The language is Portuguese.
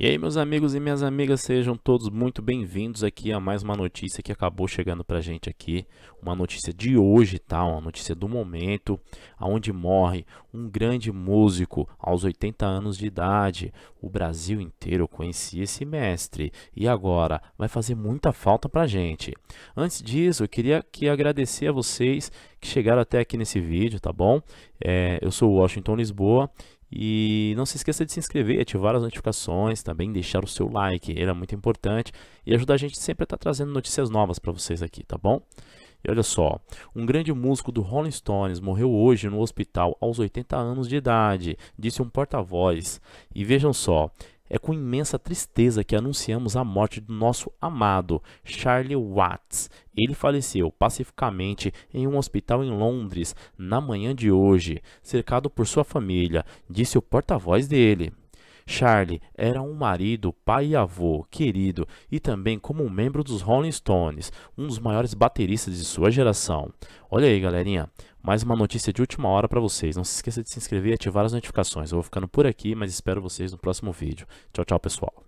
E aí, meus amigos e minhas amigas, sejam todos muito bem-vindos aqui a mais uma notícia que acabou chegando pra gente aqui. Uma notícia de hoje, tá? Uma notícia do momento, aonde morre um grande músico aos 80 anos de idade. O Brasil inteiro conhecia esse mestre e agora vai fazer muita falta pra gente. Antes disso, eu queria que agradecer a vocês que chegaram até aqui nesse vídeo, tá bom? É, eu sou o Washington Lisboa e não se esqueça de se inscrever, ativar as notificações, também deixar o seu like, ele é muito importante e ajuda a gente sempre a estar tá trazendo notícias novas para vocês aqui, tá bom? E olha só, um grande músico do Rolling Stones morreu hoje no hospital aos 80 anos de idade, disse um porta-voz. E vejam só, é com imensa tristeza que anunciamos a morte do nosso amado Charlie Watts, ele faleceu pacificamente em um hospital em Londres na manhã de hoje, cercado por sua família, disse o porta-voz dele. Charlie era um marido, pai e avô, querido e também como um membro dos Rolling Stones, um dos maiores bateristas de sua geração. Olha aí, galerinha, mais uma notícia de última hora para vocês. Não se esqueça de se inscrever e ativar as notificações. Eu vou ficando por aqui, mas espero vocês no próximo vídeo. Tchau, tchau, pessoal.